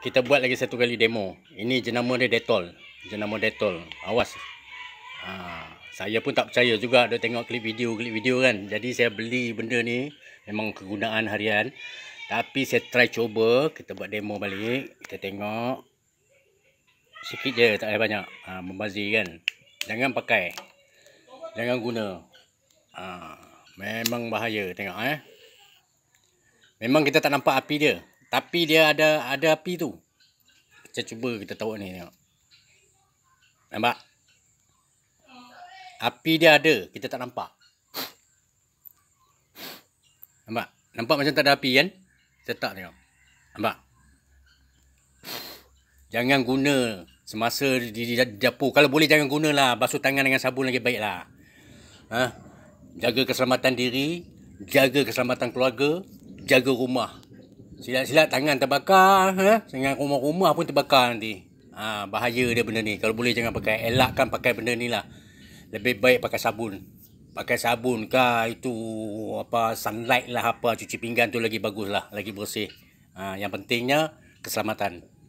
kita buat lagi satu kali demo. Ini jenama dia Detol. Jenama Detol. Awas. Ha, saya pun tak percaya juga ada tengok klip video klip video kan. Jadi saya beli benda ni memang kegunaan harian. Tapi saya try cuba, kita buat demo balik, kita tengok. Sikit je, tak ada banyak. Ha, membazir kan. Jangan pakai. Jangan guna. Ha, memang bahaya tengok eh. Memang kita tak nampak api dia. Tapi dia ada ada api tu. Kita cuba kita tahu ni tengok. Nampak? Api dia ada. Kita tak nampak. Nampak? Nampak macam tak ada api kan? Kita tak tengok. Nampak? Jangan guna semasa di, di dapur. Kalau boleh jangan gunalah. Basuh tangan dengan sabun lagi baiklah. Ha? Jaga keselamatan diri. Jaga keselamatan keluarga. Jaga rumah silat-silat tangan terbakar eh? dengan rumah-rumah pun terbakar nanti ha, bahaya dia benda ni kalau boleh jangan pakai elakkan pakai benda ni lah lebih baik pakai sabun pakai sabun kah itu apa sunlight lah apa cuci pinggan tu lagi bagus lah lagi bersih ha, yang pentingnya keselamatan